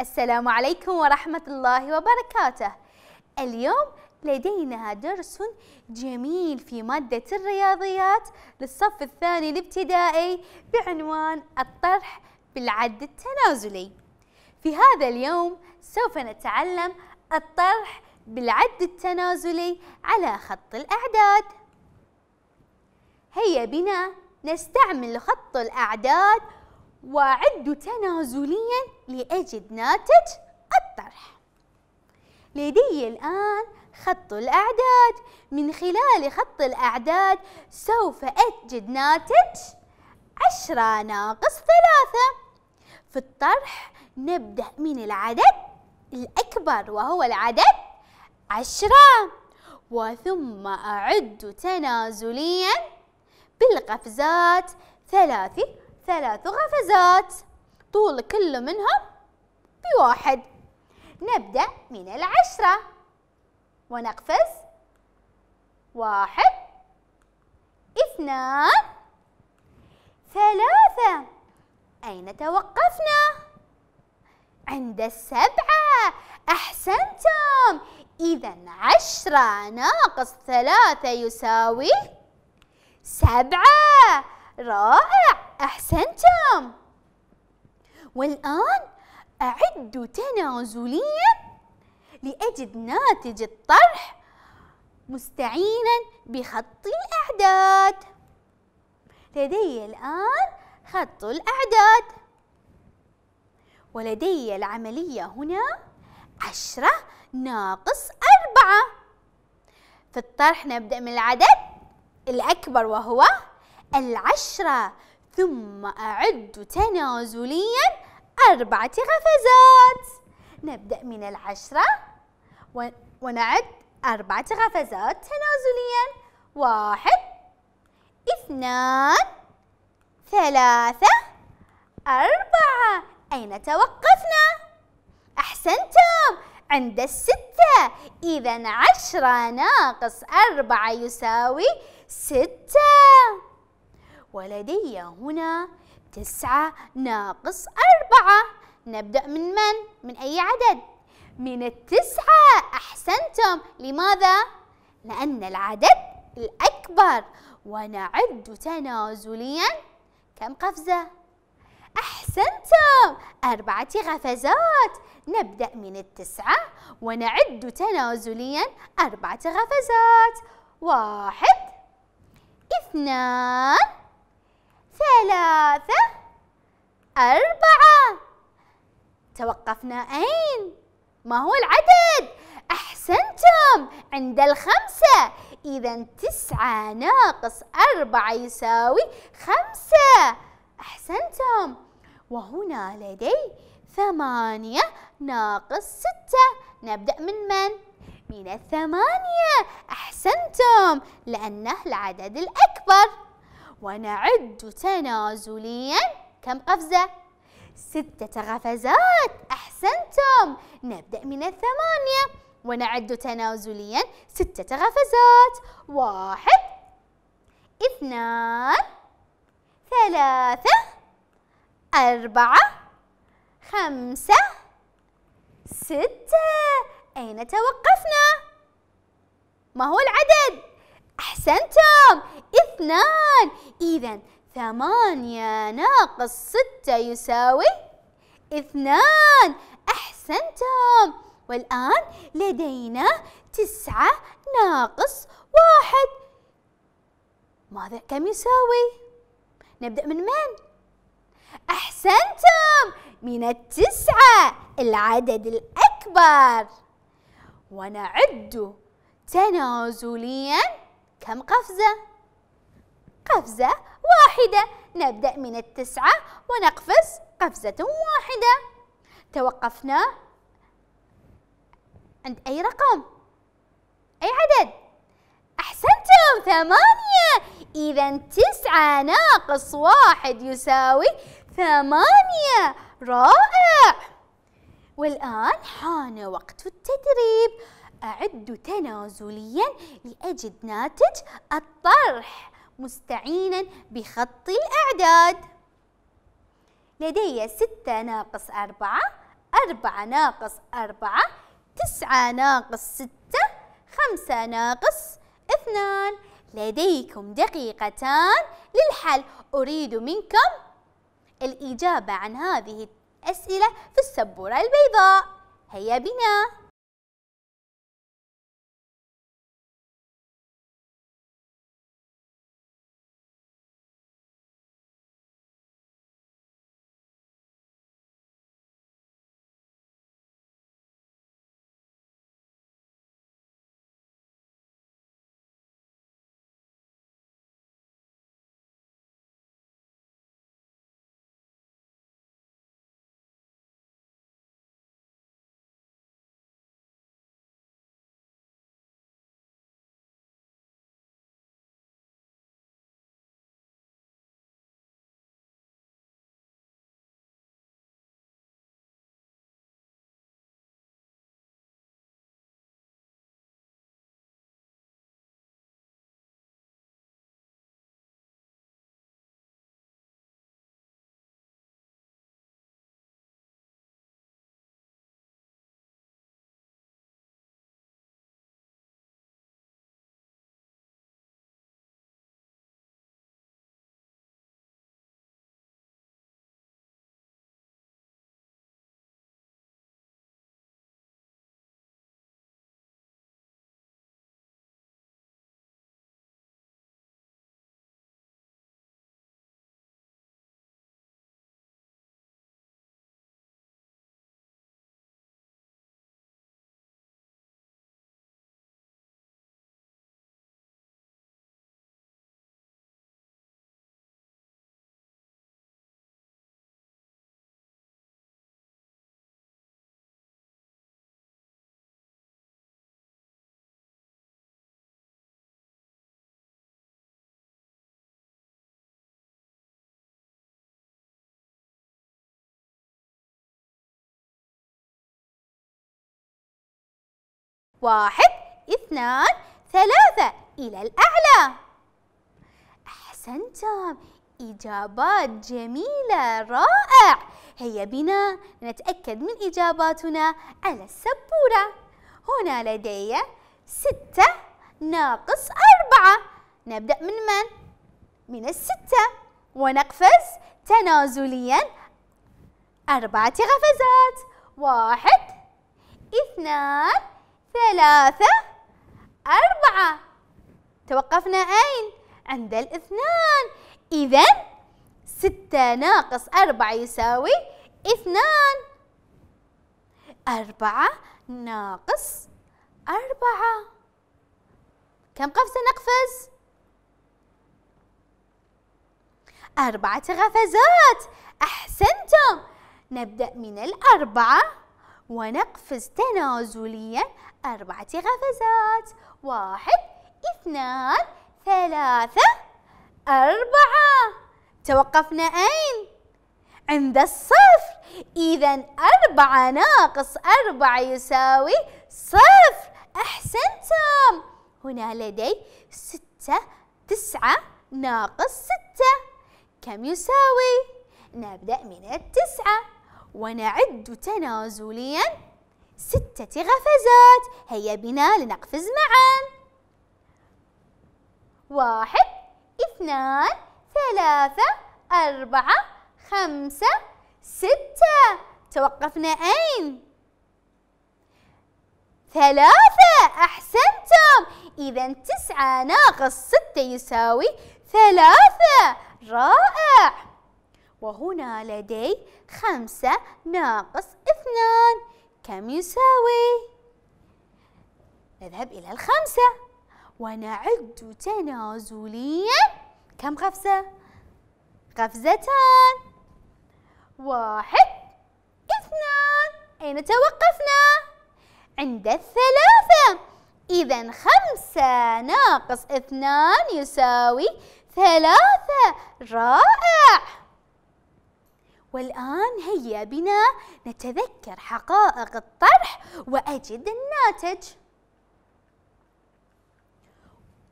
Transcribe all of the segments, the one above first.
السلام عليكم ورحمة الله وبركاته اليوم لدينا درس جميل في مادة الرياضيات للصف الثاني الابتدائي بعنوان الطرح بالعد التنازلي في هذا اليوم سوف نتعلم الطرح بالعد التنازلي على خط الأعداد هيا بنا نستعمل خط الأعداد وأعد تنازليا لأجد ناتج الطرح لدي الآن خط الأعداد من خلال خط الأعداد سوف أجد ناتج عشرة ناقص ثلاثة في الطرح نبدأ من العدد الأكبر وهو العدد عشرة وثم أعد تنازليا بالقفزات ثلاثة ثلاث قفزات طول كل منهم بواحد نبدأ من العشرة ونقفز واحد اثنان ثلاثة أين توقفنا؟ عند السبعة أحسنتم إذا عشرة ناقص ثلاثة يساوي سبعة رائع أحسنتم والآن أعد تنازليا لأجد ناتج الطرح مستعينا بخط الأعداد لدي الآن خط الأعداد ولدي العملية هنا عشرة ناقص أربعة في الطرح نبدأ من العدد الأكبر وهو العشرة ثم أعد تنازليا أربعة قفزات نبدأ من العشرة ونعد أربعة قفزات تنازليا واحد اثنان ثلاثة أربعة أين توقفنا؟ أحسنتم عند الستة إذا عشرة ناقص أربعة يساوي ستة ولدي هنا تسعة ناقص أربعة نبدأ من من؟ من أي عدد؟ من التسعة أحسنتم لماذا؟ لأن العدد الأكبر ونعد تنازليا كم قفزة؟ أحسنتم أربعة غفزات نبدأ من التسعة ونعد تنازليا أربعة غفزات واحد اثنان ثلاثة أربعة توقفنا أين؟ ما هو العدد؟ أحسنتم عند الخمسة إذا تسعة ناقص أربعة يساوي خمسة أحسنتم وهنا لدي ثمانية ناقص ستة نبدأ من من؟ من الثمانية أحسنتم لأنه العدد الأكبر ونعد تنازليا كم قفزة؟ ستة قفزات أحسنتم نبدأ من الثمانية ونعد تنازليا ستة قفزات واحد اثنان ثلاثة أربعة خمسة ستة أين توقفنا؟ ما هو العدد؟ أحسنتم اثنان إذا ثمانية ناقص ستة يساوي اثنان أحسنتم والآن لدينا تسعة ناقص واحد ماذا كم يساوي؟ نبدأ من من؟ أحسنتم من التسعة العدد الأكبر ونعد تنازلياً كم قفزة؟ قفزة واحدة نبدأ من التسعة ونقفز قفزة واحدة توقفنا عند أي رقم؟ أي عدد؟ أحسنتم ثمانية إذا تسعة ناقص واحد يساوي ثمانية رائع والآن حان وقت التدريب أعد تنازليا لأجد ناتج الطرح مستعينا بخط الأعداد لدي ستة ناقص أربعة أربعة ناقص أربعة تسعة ناقص ستة خمسة ناقص اثنان لديكم دقيقتان للحل أريد منكم الإجابة عن هذه الأسئلة في السبورة البيضاء هيا بنا واحد اثنان ثلاثة إلى الأعلى أحسنتم إجابات جميلة رائع هيا بنا نتأكد من إجاباتنا على السبورة هنا لدي ستة ناقص أربعة نبدأ من من؟ من الستة ونقفز تنازليا أربعة قفزات واحد اثنان ثلاثة أربعة توقفنا أين؟ عند الاثنان إذا ستة ناقص أربعة يساوي اثنان أربعة ناقص أربعة كم قفزة نقفز؟ أربعة غفزات أحسنتم نبدأ من الأربعة ونقفز تنازليا أربعة قفزات واحد اثنان ثلاثة أربعة توقفنا أين؟ عند الصفر إذا أربعة ناقص أربعة يساوي صفر أحسنتم هنا لدي ستة تسعة ناقص ستة كم يساوي؟ نبدأ من التسعة ونعد تنازلياً ستة قفزات هيا بنا لنقفز معا واحد اثنان ثلاثة أربعة خمسة ستة توقفنا أين؟ ثلاثة أحسنتم إذا تسعة ناقص ستة يساوي ثلاثة رائع وهنا لدي خمسة ناقص اثنان كم يساوي؟ نذهب إلى الخمسة ونعد تنازليا كم قفزة؟ قفزتان واحد اثنان أين توقفنا؟ عند الثلاثة إذا خمسة ناقص اثنان يساوي ثلاثة رائع والآن هيا بنا نتذكر حقائق الطرح وأجد الناتج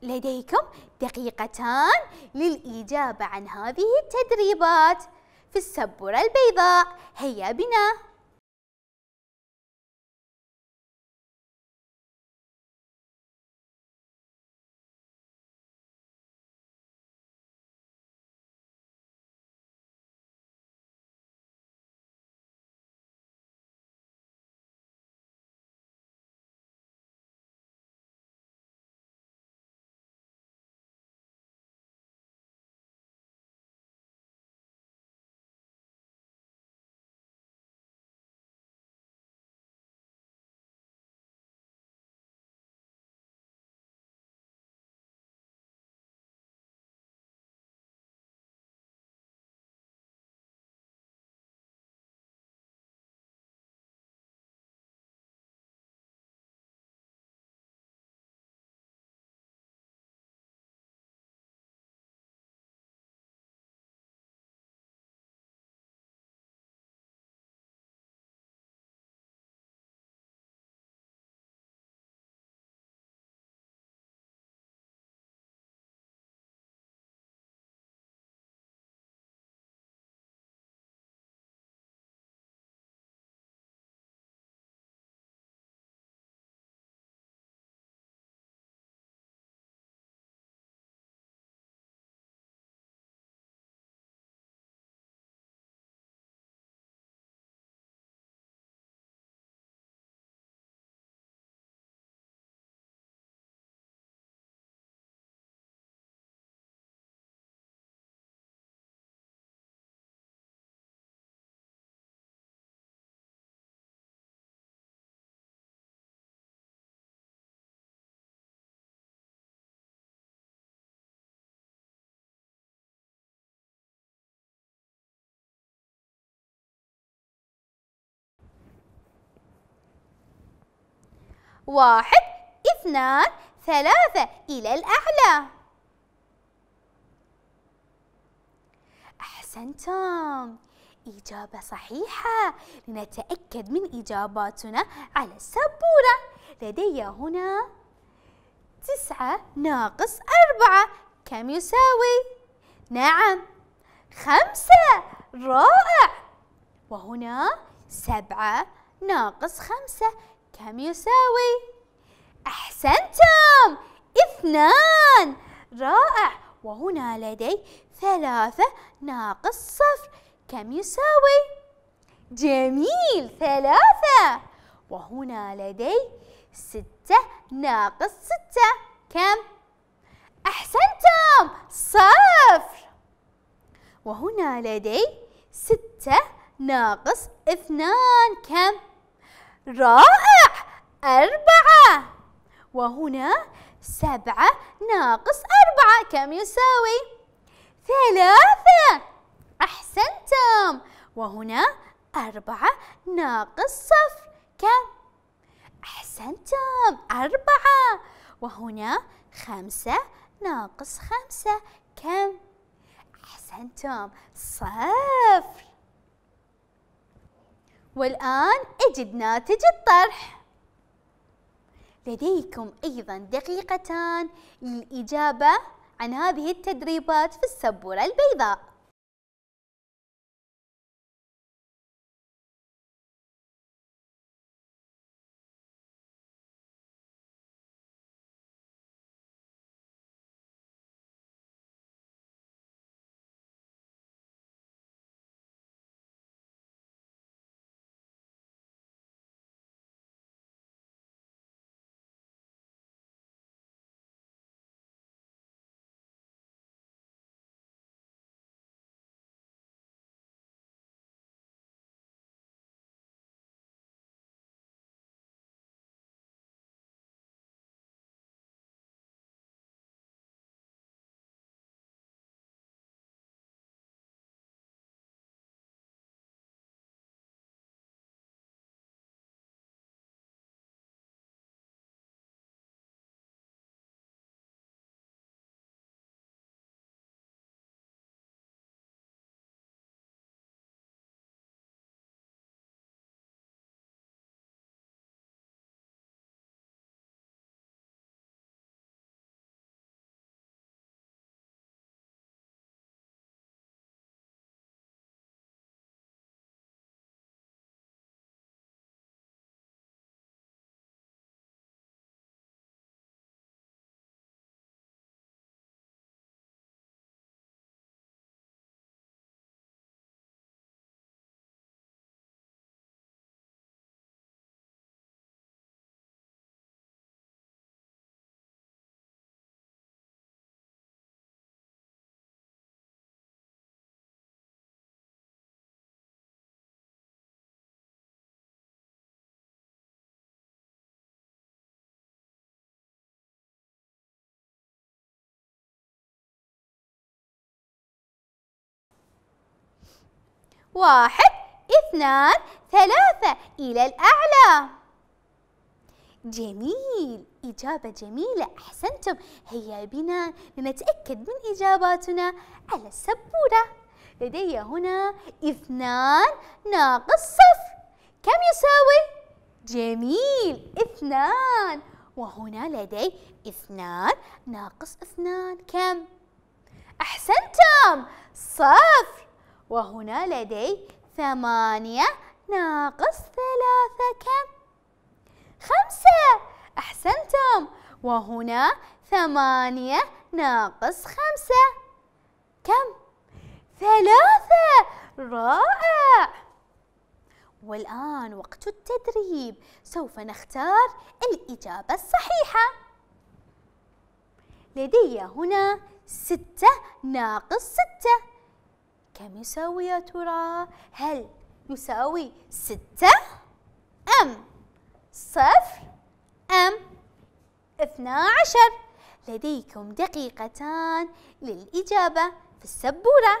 لديكم دقيقتان للإجابة عن هذه التدريبات في السبورة البيضاء هيا بنا واحد اثنان ثلاثة إلى الأعلى أحسنتم إجابة صحيحة لنتأكد من إجاباتنا على السبورة لدي هنا تسعة ناقص أربعة كم يساوي؟ نعم خمسة رائع وهنا سبعة ناقص خمسة كم يساوي؟ أحسنتم اثنان رائع وهنا لدي ثلاثة ناقص صفر كم يساوي؟ جميل ثلاثة وهنا لدي ستة ناقص ستة كم؟ أحسنتم صفر وهنا لدي ستة ناقص اثنان كم؟ رائع أربعة وهنا سبعة ناقص أربعة كم يساوي؟ ثلاثة أحسنتم وهنا أربعة ناقص صفر كم؟ أحسنتم أربعة وهنا خمسة ناقص خمسة كم؟ أحسنتم صفر والآن أجد ناتج الطرح لديكم أيضا دقيقتان للإجابة عن هذه التدريبات في السبورة البيضاء واحد اثنان ثلاثة إلى الأعلى جميل إجابة جميلة أحسنتم هيا بنا لنتأكد من إجاباتنا على السبورة لدي هنا اثنان ناقص صفر كم يساوي؟ جميل اثنان وهنا لدي اثنان ناقص اثنان كم؟ أحسنتم صفر وهنا لدي ثمانية ناقص ثلاثة كم؟ خمسة أحسنتم وهنا ثمانية ناقص خمسة كم؟ ثلاثة رائع والآن وقت التدريب سوف نختار الإجابة الصحيحة لدي هنا ستة ناقص ستة كم يساوي يا ترى؟ هل يساوي ستة أم صفر أم اثنا عشر؟ لديكم دقيقتان للإجابة في السبورة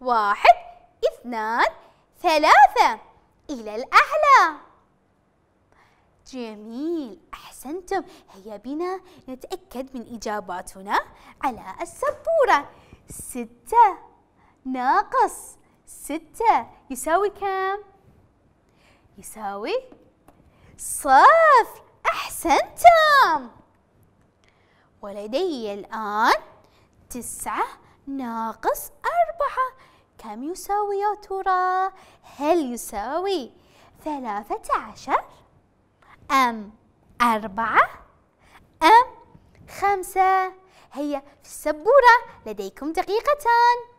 واحد اثنان ثلاثة إلى الأعلى جميل أحسنتم هيا بنا نتأكد من إجاباتنا على السبورة ستة ناقص ستة يساوي كم؟ يساوي صفر أحسنتم ولدي الآن تسعة ناقص أربعة كم يساوي يا ترى؟ هل يساوي ثلاثة عشر؟ أم أربعة؟ أم خمسة؟ هيا في السبورة لديكم دقيقتان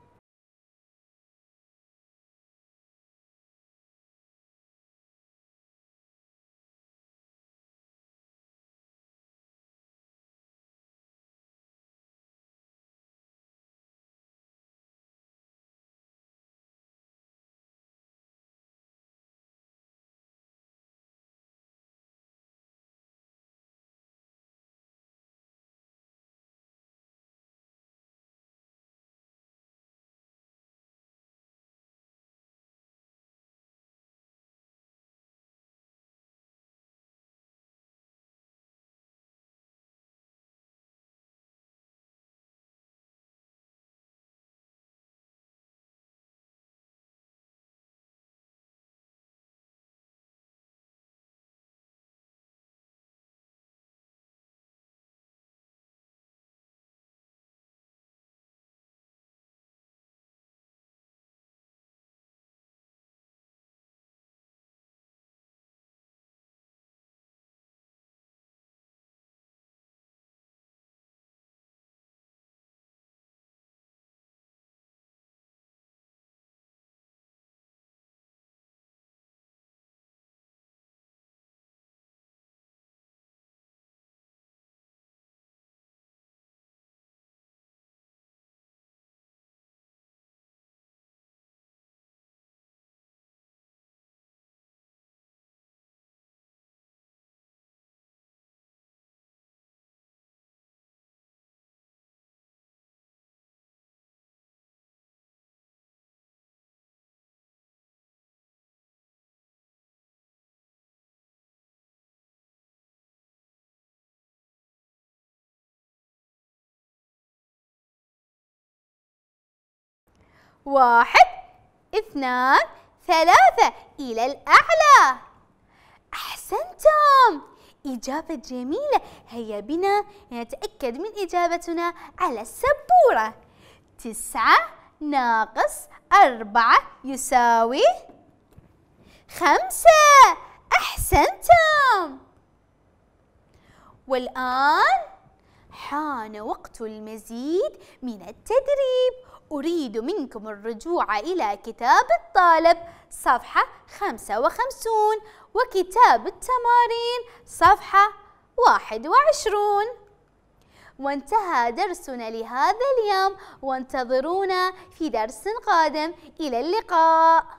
واحد اثنان ثلاثة إلى الأعلى أحسنتم إجابة جميلة هيا بنا نتأكد من إجابتنا على السبورة تسعة ناقص أربعة يساوي خمسة أحسنتم والآن حان وقت المزيد من التدريب أريد منكم الرجوع إلى كتاب الطالب صفحة 55 وكتاب التمارين صفحة 21 وانتهى درسنا لهذا اليوم وانتظرونا في درس قادم إلى اللقاء